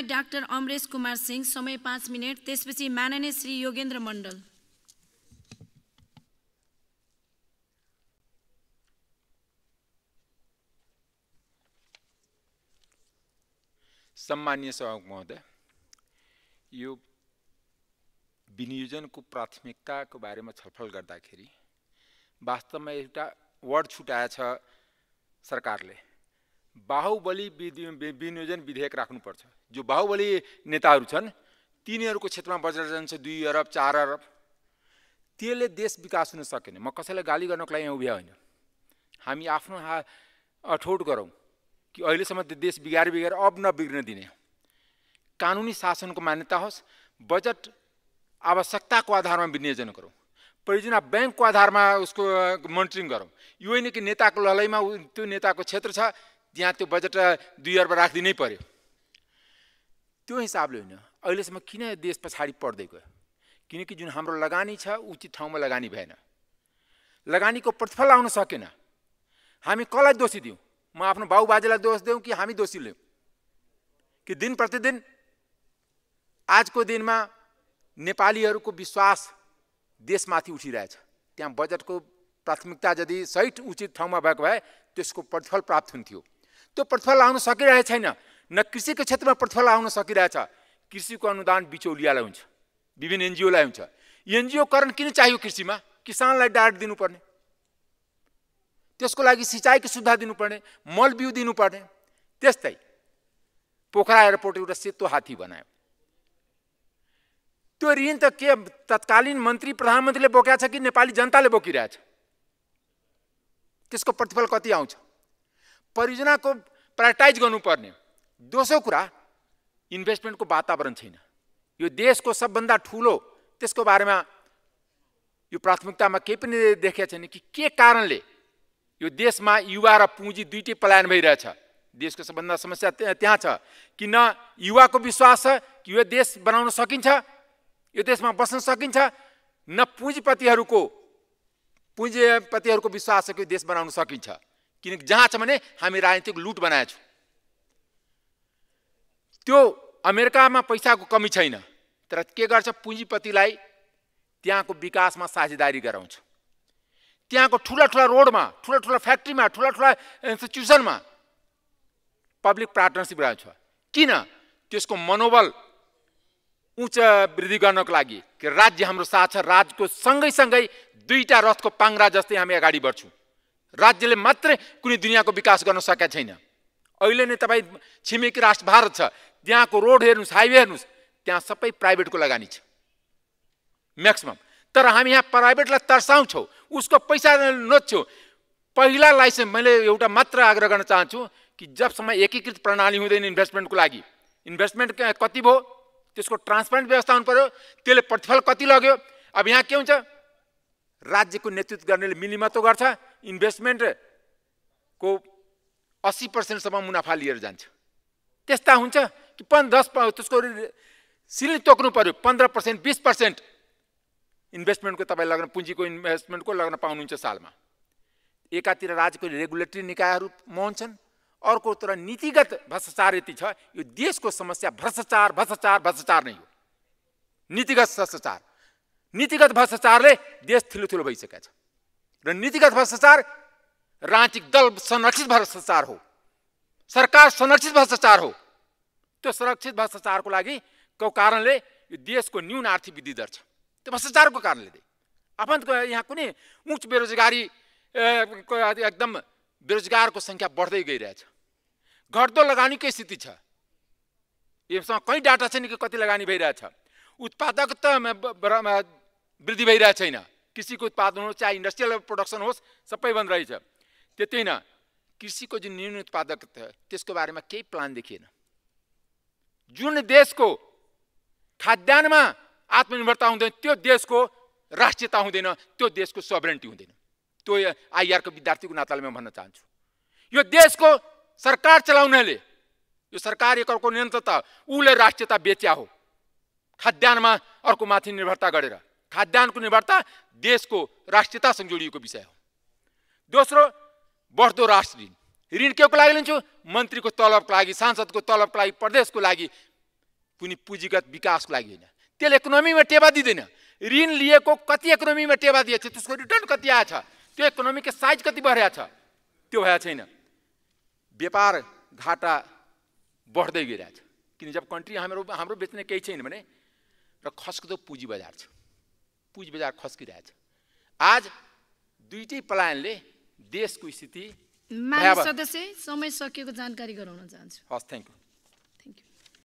माननीय डाक्टर अमरेश कुमार सिंह समय पाँच मिनट त्यसपछि माननीय श्री योगेन्द्र मण्डल सम्मान्य सभामुख महोदय यो विनियोजनको प्राथमिकताको बारेमा छलफल गर्दाखेरि वास्तवमा एउटा वर्ड छुट्याएछ सरकारले बाहुबली विनियोजन विधेयक राख्नुपर्छ जो बाहुबली नेताहरू छन् तिनीहरूको क्षेत्रमा बजेट जान्छ दुई अरब चार अरब त्यसले देश विकास हुन सकेन म कसैलाई गाली गर्नको लागि यहाँ उभ्या होइन हामी आफ्नो हा अठोट गरौँ कि अहिलेसम्म त्यो देश बिगार बिगार अब नबिग्रिन दिने कानुनी शासनको मान्यता होस् बजेट आवश्यकताको आधारमा विनियोजन गरौँ परियोजना ब्याङ्कको आधारमा उसको मोनिटरिङ गरौँ यो होइन कि नेताको ललैमा त्यो नेताको क्षेत्र छ त्यहाँ त्यो बजेट दुई अर्ब राखिदिनै पर्यो त्यो हिसाबले होइन अहिलेसम्म किन देश पछाडि पर्दै गयो किनकि जुन हाम्रो लगानी छ उचित ठाउँमा लगानी भएन लगानीको प्रतिफल आउन सकेन हामी कसलाई दोषी दिउँ म आफ्नो बाउबाजेलाई दोष दिउँ कि हामी दोषी लिउँ कि दिन प्रतिदिन आजको दिनमा नेपालीहरूको विश्वास देशमाथि उठिरहेछ त्यहाँ बजेटको प्राथमिकता यदि सही उचित ठाउँमा भएको भए त्यसको प्रतिफल प्राप्त हुन्थ्यो त्यो प्रतिफल आउन सकिरहेको छैन न कृषिको क्षेत्रमा प्रतिफल आउन सकिरहेछ कृषिको अनुदान बिचौलियालाई हुन्छ विभिन्न एनजिओलाई हुन्छ एनजिओकरण किन चाहियो कृषिमा किसानलाई डाट दिनुपर्ने त्यसको लागि सिँचाइको सुविधा दिनुपर्ने मल बिउ दिनुपर्ने त्यस्तै पोखरा एयरपोर्ट एउटा सेतो हात्ती बनायो त्यो ऋण त के तत्कालीन मन्त्री प्रधानमन्त्रीले बोकेको छ कि नेपाली जनताले बोकिरहेछ त्यसको प्रतिफल कति आउँछ परियोजनाको प्रायोरिटाइज गर्नुपर्ने दोस्रो कुरा इन्भेस्टमेन्टको वातावरण छैन यो देशको सबभन्दा ठुलो त्यसको बारेमा यो प्राथमिकतामा केही पनि देखेका छैन कि के कारणले यो देशमा युवा र पुँजी दुइटै पलायन भइरहेछ देशको सबभन्दा समस्या त्यहाँ छ कि न युवाको विश्वास छ कि यो देश बनाउन सकिन्छ यो देशमा बस्न सकिन्छ न पुँजीपतिहरूको पुँजीपतिहरूको विश्वास छ कि देश बनाउन सकिन्छ किनकि जहाँ छ भने हामी राजनीतिक लुट बनाएछौँ त्यो अमेरिकामा पैसाको कमी छैन तर के गर्छ पुँजीपतिलाई त्यहाँको विकासमा साझेदारी गराउँछ त्यहाँको ठुला ठुला रोडमा ठुला ठुला फ्याक्ट्रीमा ठुला ठुला इन्स्टिट्युसनमा पब्लिक पार्टनरसिप गराउँछ किन त्यसको मनोबल उच्च वृद्धि गर्नको लागि राज्य हाम्रो साथ छ सँगै सँगैसँगै दुईवटा रथको पाङ्रा जस्तै हामी अगाडि बढ्छौँ राज्यले मात्रै कुनै दुनियाँको विकास गर्न सकेका छैन अहिले नै तपाईँ छिमेकी राष्ट्र भारत छ त्यहाँको रोड हेर्नुहोस् हाइवे हेर्नुहोस् त्यहाँ सबै प्राइभेटको लगानी छ म्याक्सिमम् तर हामी यहाँ प्राइभेटलाई तर्साउँछौँ उसको पैसा नोच्छौँ पहिला लाइसेन्स मैले एउटा मात्र आग्रह गर्न चाहन्छु कि जबसम्म एकीकृत प्रणाली हुँदैन इन्भेस्टमेन्टको लागि इन्भेस्टमेन्ट कति भयो त्यसको ट्रान्सपरेन्ट व्यवस्था हुनु पऱ्यो त्यसले प्रतिफल कति लग्यो अब यहाँ के हुन्छ राज्यको नेतृत्व गर्नेले मिलिमतो गर्छ इन्भेस्टमेन्टको अस्सी पर्सेन्टसम्म मुनाफा लिएर जान्छ त्यस्ता हुन्छ कि पन्ध्र दस त्यसको सिलिङ तोक्नु पऱ्यो पन्ध्र पर्सेन्ट बिस पर्सेन्ट इन्भेस्टमेन्टको तपाईँ लग्न पुँजीको इन्भेस्टमेन्टको लग्न पाउनुहुन्छ सालमा एकातिर राज्यको रेगुलेटरी निकायहरू मौन छन् अर्कोतिर नीतिगत भ्रष्टाचार यति छ यो देशको समस्या भ्रष्टाचार भ्रष्टाचार भ्रष्टाचार नै हो नीतिगत भ्रष्टाचार नीतिगत भ्रष्टाचारले देश ठुलो ठुलो भइसकेको छ र नीतिगत भ्रष्टाचार राजनीतिक दल संरक्षित भ्रष्टाचार हो सरकार संरक्षित भ्रष्टाचार हो त्यो संरक्षित भ्रष्टाचारको लागि को कारणले यो देशको न्यून आर्थिक वृद्धि दर छ त्यो भ्रष्टाचारको कारणले आफन्त यहाँ कुनै उच्च बेरोजगारी एकदम बेरोजगारको सङ्ख्या बढ्दै गइरहेछ घट्दो लगानीकै स्थिति छ यसमा कहीँ डाटा छैन कि कति लगानी भइरहेछ उत्पादकतामा वृद्धि भइरहेको छैन कृषिको उत्पादन होस् चाहे इन्डस्ट्रियल प्रोडक्सन होस् सबै बन्द रहेछ त्यति होइन कृषिको जुन न्यून उत्पादक त्यसको बारेमा केही प्लान देखिएन जुन देशको खाद्यान्नमा आत्मनिर्भरता हुँदैन त्यो देशको राष्ट्रियता हुँदैन त्यो देशको सोभरेन्टी हुँदैन त्यो आइआरको विद्यार्थीको नाताले म भन्न चाहन्छु यो देशको सरकार चलाउनेले यो सरकार एकअर्को नियन्त्रता उसले राष्ट्रियता बेच्या हो खाद्यान्नमा अर्को माथि निर्भरता गरेर खाद्यान्नको निर्भरता देशको राष्ट्रियतासँग जोडिएको विषय हो दोस्रो बढ्दो राष्ट्र ऋण ऋण के को लागि लिन्छु मन्त्रीको तलबको लागि सांसदको तलबको लागि प्रदेशको लागि कुनै पुँजीगत विकासको लागि होइन त्यसले इकोनोमीमा टेवा दिँदैन ऋण लिएको कति इकोनोमीमा टेवा दिएछ त्यसको रिटर्न कति आएछ त्यो इकोनोमीको साइज कति बढेको छ त्यो भएको छैन व्यापार घाटा बढ्दै गइरहेछ किन जब कन्ट्री हाम्रो हाम्रो बेच्ने केही छैन भने र खस्कदो पुँजी बजार छ बजार खस्किरहेछ आज दुइटै पलायनले देशको स्थिति सदस्य समय सकिएको जानकारी गराउन चाहन्छु हस् थ्याङ्क यू